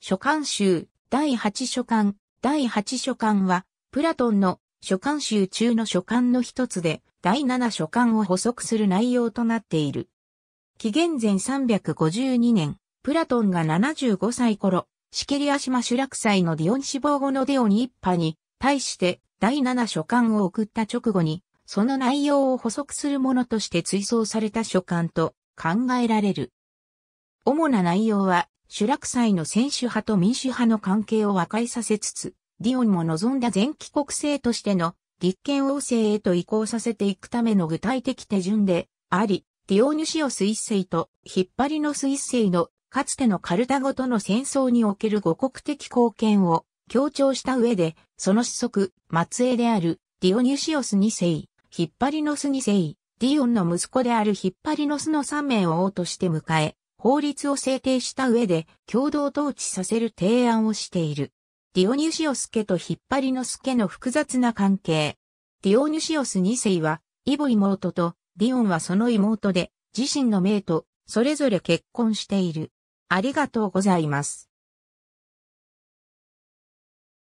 書簡集、第8書簡、第8書簡は、プラトンの書簡集中の書簡の一つで、第7書簡を補足する内容となっている。紀元前352年、プラトンが75歳頃、シケリア島主落祭のディオン死亡後のデオニ一派に対して第7書簡を送った直後に、その内容を補足するものとして追送された書簡と考えられる。主な内容は、主楽祭の選手派と民主派の関係を和解させつつ、ディオンも望んだ前期国政としての立憲王政へと移行させていくための具体的手順であり、ディオニュシオス一世とヒッパリノス一世のかつてのカルタゴとの戦争における五国的貢献を強調した上で、その子息、末裔であるディオニュシオス二世、ヒッパリノス二世、ディオンの息子であるヒッパリノスの三名を王として迎え、法律を制定した上で共同統治させる提案をしている。ディオニュシオス家とヒッパリノス家の複雑な関係。ディオニュシオス2世は、イボ妹と、ディオンはその妹で、自身の命と、それぞれ結婚している。ありがとうございます。